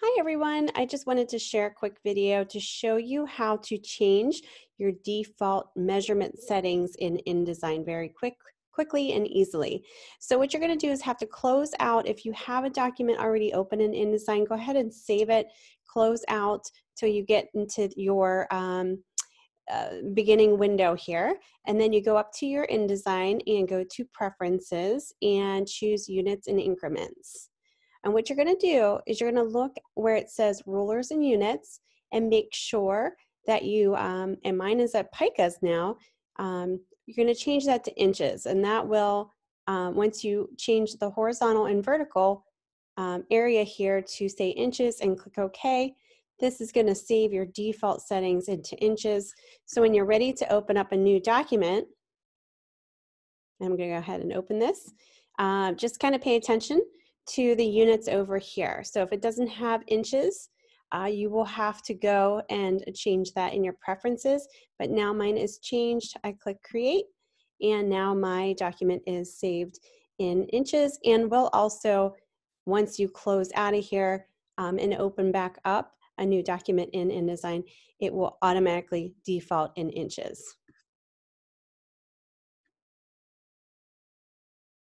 Hi everyone, I just wanted to share a quick video to show you how to change your default measurement settings in InDesign very quick, quickly and easily. So what you're going to do is have to close out, if you have a document already open in InDesign, go ahead and save it, close out till you get into your um, uh, beginning window here and then you go up to your InDesign and go to preferences and choose units and increments. And what you're going to do is you're going to look where it says rulers and units and make sure that you, um, and mine is at picas now, um, you're going to change that to inches. And that will, um, once you change the horizontal and vertical um, area here to say inches and click OK, this is going to save your default settings into inches. So when you're ready to open up a new document, I'm going to go ahead and open this. Uh, just kind of pay attention to the units over here. So if it doesn't have inches, uh, you will have to go and change that in your preferences. But now mine is changed. I click create and now my document is saved in inches and will also, once you close out of here um, and open back up a new document in InDesign, it will automatically default in inches.